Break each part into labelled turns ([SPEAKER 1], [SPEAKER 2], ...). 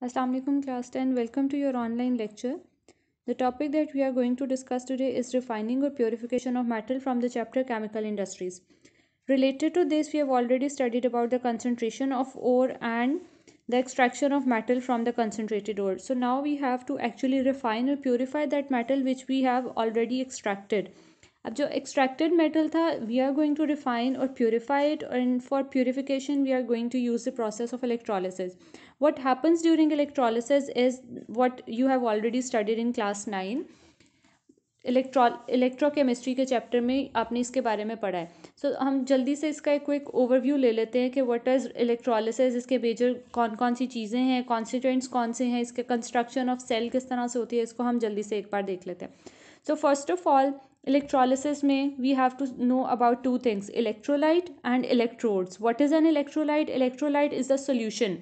[SPEAKER 1] Assalamu alaikum class 10 welcome to your online lecture the topic that we are going to discuss today is refining or purification of metal from the chapter chemical industries related to this we have already studied about the concentration of ore and the extraction of metal from the concentrated ore so now we have to actually refine or purify that metal which we have already extracted अब जो extracted metal था we are going to refine और purify it and for purification we are going to use the process of electrolysis what happens during electrolysis is what you have already studied in class nine electro electrochemistry के chapter में आपने इसके बारे में पढ़ा है सो so, हम जल्दी से इसका एक क्विक ओवरव्यू ले लेते हैं कि व्हाट इज़ इलेक्ट्रोलिसिस इसके मेजर कौन कौन सी चीज़ें हैं कॉन्स्टिट्यूंट्स कौन से हैं इसके कंस्ट्रक्शन ऑफ सेल किस तरह से होती है इसको हम जल्दी से एक बार देख लेते हैं so first of all electrolysis में we have to know about two things electrolyte and electrodes what is an electrolyte electrolyte is the solution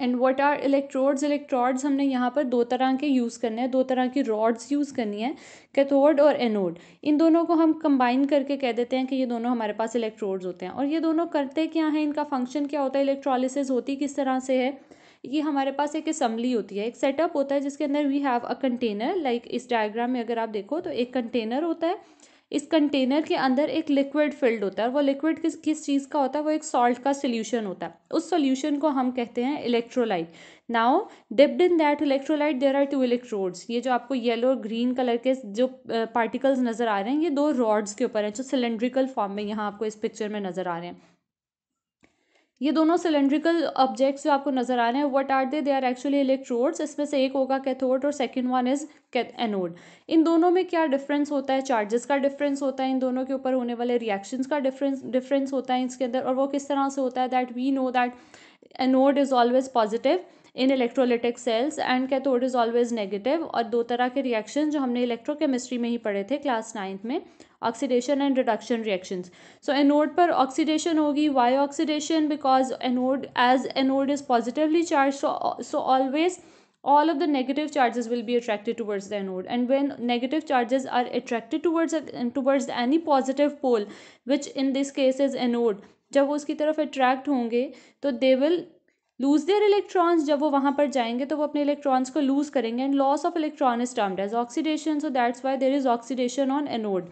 [SPEAKER 1] and what are electrodes electrodes हमने यहाँ पर दो तरह के यूज़ करने हैं दो तरह की रॉड्स यूज़ करनी है कैथोड और एनोड इन दोनों को हम कंबाइन करके कह देते हैं कि ये दोनों हमारे पास इलेक्ट्रोड्स होते हैं और ये दोनों करते क्या हैं इनका फंक्शन क्या होता है इलेक्ट्रोलिसिस होती किस तरह से है ये हमारे पास एक असम्बली होती है एक सेटअप होता है जिसके अंदर we have a container like इस डायग्राम में अगर आप देखो तो एक कंटेनर होता है इस कंटेनर के अंदर एक लिक्विड फिल्ड होता है वो लिक्विड किस किस चीज़ का होता है वो एक सॉल्ट का सोल्यूशन होता है उस सोल्यूशन को हम कहते हैं electrolyte now dipped in that electrolyte there are two electrodes ये जो आपको येलो और ग्रीन कलर के जो पार्टिकल्स नज़र आ रहे हैं ये दो रॉड्स के ऊपर है जो सिलेंड्रिकल फॉर्म में यहाँ आपको इस पिक्चर में नज़र आ रहे हैं ये दोनों सिलेंड्रिकल ऑब्जेक्ट्स जो आपको नजर आ रहे हैं what are they they are actually electrodes इसमें से एक होगा कैथोड और सेकंड वन इज एनोड इन दोनों में क्या डिफरेंस होता है चार्जेस का डिफरेंस होता है इन दोनों के ऊपर होने वाले रिएक्शंस का डिफरेंस डिफरेंस होता है इसके अंदर और वो किस तरह से होता है that we know that anode is always positive in electrolytic cells and cathode is always negative और दो तरह के रिएक्शन जो हमने इलेक्ट्रोकेमिस्ट्री में ही पढ़े थे क्लास नाइन्थ में oxidation and reduction reactions so anode पर ऑक्सीडेशन होगी why oxidation because anode as anode is positively charged so always all of the negative charges will be attracted towards the anode and when negative charges are attracted towards towards any positive pole which in this case is anode जब वो उसकी तरफ attract होंगे तो they will lose their electrons जब वो वहाँ पर जाएंगे तो वो अपने इलेक्ट्रॉन्स को लूज करेंगे and loss of electron is termed as oxidation so that's why there is oxidation on anode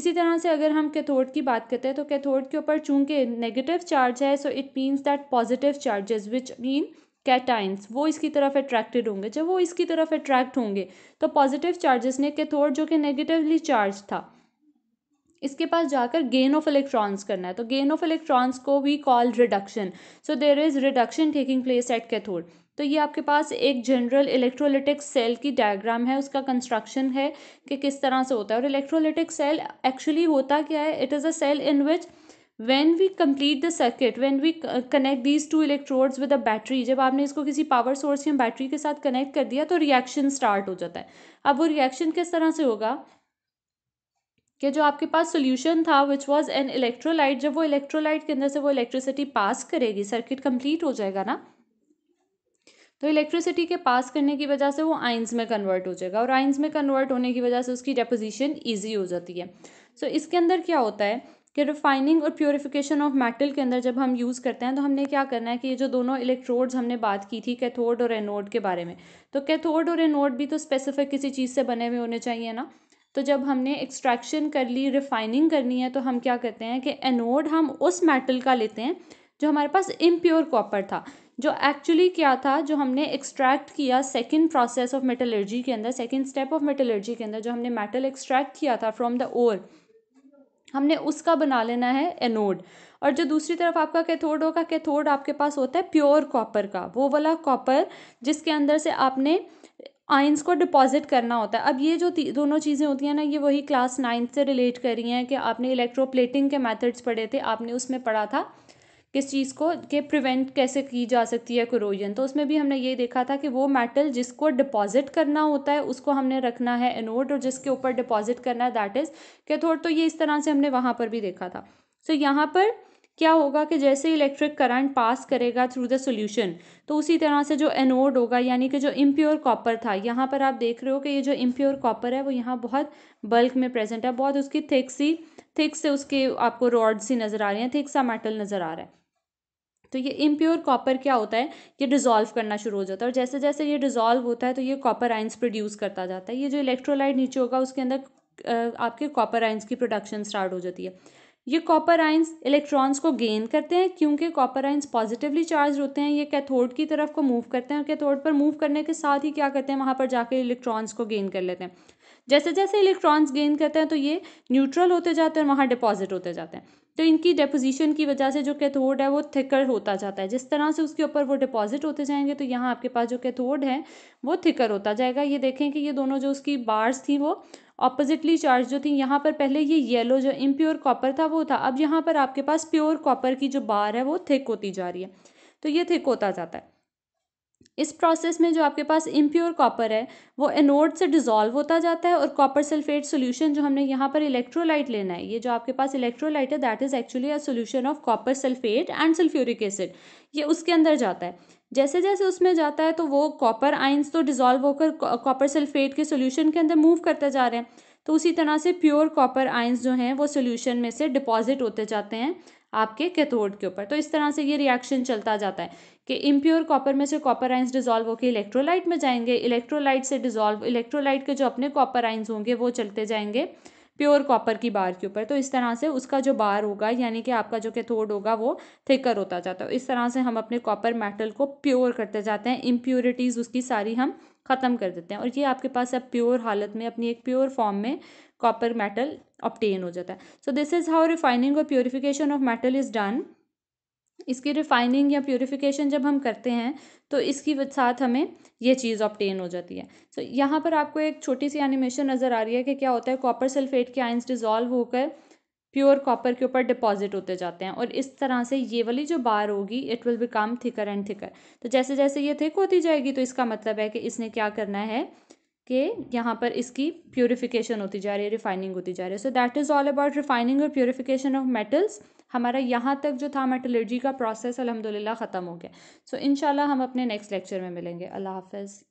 [SPEAKER 1] इसी तरह से अगर हम कैथोड की बात करते हैं तो कैथोड के ऊपर चूंकि नेगेटिव चार्ज है so it means that positive charges which mean cations वो इसकी तरफ अट्रैक्टेड होंगे जब वो इसकी तरफ अट्रैक्ट होंगे तो पॉजिटिव चार्जेस ने कैथोड जो कि नेगेटिवली चार्ज था इसके पास जाकर गेन ऑफ इलेक्ट्रॉन्स करना है तो गेन ऑफ इलेक्ट्रॉन्स को we call reduction so there is reduction taking place at cathode तो ये आपके पास एक जनरल इलेक्ट्रोलिटिक सेल की डायग्राम है उसका कंस्ट्रक्शन है कि किस तरह से होता है और इलेक्ट्रोलिटिक सेल एक्चुअली होता क्या है it is a cell in which when we complete the circuit when we connect these two electrodes with a battery जब आपने इसको किसी पावर सोर्स या बैटरी के साथ कनेक्ट कर दिया तो रिएक्शन स्टार्ट हो जाता है अब वो रिएक्शन किस तरह से होगा कि जो आपके पास सोल्यूशन था विच वॉज एन इलेक्ट्रोलाइट जब वो इलेक्ट्रोलाइट के अंदर से वो इलेक्ट्रिसिटी पास करेगी सर्किट कंप्लीट हो जाएगा ना तो इलेक्ट्रिसिटी के पास करने की वजह से वो आइंस में कन्वर्ट हो जाएगा और आइंस में कन्वर्ट होने की वजह से उसकी डेपोजिशन ईजी हो जाती है सो so, इसके अंदर क्या होता है कि रिफाइनिंग और प्योरिफिकेशन ऑफ मेटल के अंदर जब हम यूज़ करते हैं तो हमने क्या करना है कि ये जो दोनों इलेक्ट्रोड्स हमने बात की थी कैथोड और एनोड के बारे में तो कैथोड और एनोड भी तो स्पेसिफिक किसी चीज़ से बने हुए होने चाहिए ना तो जब हमने एक्सट्रैक्शन कर ली रिफ़ाइनिंग करनी है तो हम क्या करते हैं कि एनोड हम उस मेटल का लेते हैं जो हमारे पास इम्प्योर कॉपर था जो एक्चुअली क्या था जो हमने एक्सट्रैक्ट किया सेकंड प्रोसेस ऑफ मेटलर्जी के अंदर सेकंड स्टेप ऑफ मेटलर्जी के अंदर जो हमने मेटल एक्सट्रैक्ट किया था फ्रॉम द ओर हमने उसका बना लेना है एनोड और जो दूसरी तरफ आपका कैथोड होगा कैथोड आपके पास होता है प्योर कॉपर का वो वाला कॉपर जिसके अंदर से आपने आइंस को डिपॉज़िट करना होता है अब ये जो दोनों चीज़ें होती हैं ना ये वही क्लास नाइन्थ से रिलेट कर रही हैं कि आपने इलेक्ट्रोप्लेटिंग के मेथड्स पढ़े थे आपने उसमें पढ़ा था किस चीज़ को के प्रिवेंट कैसे की जा सकती है क्रोजन तो उसमें भी हमने ये देखा था कि वो मेटल जिसको डिपॉजिट करना होता है उसको हमने रखना है एनोड और जिसके ऊपर डिपॉजिट करना है दैट इज़ कैथोड तो ये इस तरह से हमने वहाँ पर भी देखा था सो so, यहाँ पर क्या होगा कि जैसे इलेक्ट्रिक करंट पास करेगा थ्रू द सोल्यूशन तो उसी तरह से जो एनोड होगा यानी कि जो इम्प्योर कॉपर था यहाँ पर आप देख रहे हो कि ये जो इम्प्योर कॉपर है वो यहाँ बहुत बल्क में प्रेजेंट है बहुत उसकी थिक सी थिक से उसके आपको रॉड सी नज़र आ रही हैं थिक सा मेटल नज़र आ रहा है तो ये इम्प्योर कॉपर क्या होता है ये डिज़ोल्व करना शुरू हो जाता है और जैसे जैसे ये डिज़ोल्व होता है तो ये कॉपर आइंस प्रोड्यूस करता जाता है ये जो इलेक्ट्रोलाइट नीचे होगा उसके अंदर आपके कॉपर आइंस की प्रोडक्शन स्टार्ट हो जाती है ये कॉपर आइंस इलेक्ट्रॉन्स को गेन करते हैं क्योंकि कॉपर आइंस पॉजिटिवली चार्ज होते हैं ये कैथोड की तरफ को मूव करते हैं और कैथोड पर मूव करने के साथ ही क्या करते हैं वहाँ पर जाकर इलेक्ट्रॉन्स को गेन कर लेते हैं जैसे जैसे इलेक्ट्रॉन्स गेन करते हैं तो ये न्यूट्रल होते जाते हैं और वहाँ डिपॉजिट होते जाते हैं तो इनकी डिपोजिशन की वजह से जो कैथोड है वो थिकर होता जाता है जिस तरह से उसके ऊपर वो डिपॉजिट होते जाएंगे तो यहाँ आपके पास जो कैथोड है वो थिकर होता जाएगा ये देखें कि ये दोनों जो उसकी बार्स थी वो ऑपोजिटली चार्ज जो थी यहाँ पर पहले ये येलो जो इम्प्योर कॉपर था वो था अब यहाँ पर आपके पास प्योर कॉपर की जो बार है वो थिक होती जा रही है तो ये थिक होता जाता है इस प्रोसेस में जो आपके पास इम्प्योर कॉपर है वो एनोड से डिजोल्व होता जाता है और कॉपर सल्फेट सॉल्यूशन जो हमने यहाँ पर इलेक्ट्रोलाइट लेना है ये जो आपके पास इलेक्ट्रोलाइट है that is actually a solution of copper sulphate and sulphuric acid ये उसके अंदर जाता है जैसे जैसे उसमें जाता है तो वो कॉपर आइंस तो डिज़ोल्व होकर कॉपर सल्फेट के सोल्यूशन के अंदर मूव करते जा रहे हैं तो उसी तरह से प्योर कॉपर आइंस जो हैं वो सोल्यूशन में से डिपॉजिट होते जाते हैं आपके कैथोड के ऊपर तो इस तरह से ये रिएक्शन चलता जाता है कि इम्प्योर कॉपर में से कॉपर आइंस डिजॉल्व होकर इलेक्ट्रोलाइट में जाएंगे इलेक्ट्रोलाइट से डिजॉल्व इलेक्ट्रोलाइट के जो अपने कॉपर आइंस होंगे वो चलते जाएंगे प्योर कॉपर की बार के ऊपर तो इस तरह से उसका जो बार होगा यानी कि आपका जो कैथोड होगा वो थिकर होता जाता है तो इस तरह से हम अपने कॉपर मेटल को प्योर करते जाते हैं इम्प्योरिटीज़ उसकी सारी हम ख़त्म कर देते हैं और ये आपके पास अब प्योर हालत में अपनी एक प्योर फॉर्म में कॉपर मेटल ऑप्टेन हो जाता है so this is how refining और purification of metal is done इसकी रिफ़ाइनिंग या प्योरीफिकेशन जब हम करते हैं तो इसकी साथ हमें ये चीज़ ऑप्टेन हो जाती है सो so, यहाँ पर आपको एक छोटी सी एनिमेशन नज़र आ रही है कि क्या होता है कॉपर सल्फेट के आइंस डिज़ोल्व होकर प्योर कॉपर के ऊपर डिपॉजिट होते जाते हैं और इस तरह से ये वाली जो बार होगी it will become thicker and thicker तो जैसे जैसे ये थिक होती जाएगी तो इसका मतलब है कि इसने क्या करना है के यहाँ पर इसकी प्योरीफिकेशन होती जा रही है रिफाइनिंग होती जा रही है so that is all about refining और प्योरीफिकेशन ऑफ मेटल्स हमारा यहाँ तक जो था मेटलर्जी का प्रोसेस अलहमदिल्ला ख़त्म हो गया सो so, इन हम अपने नेक्स्ट लेक्चर में मिलेंगे अल्लाह हाफिज़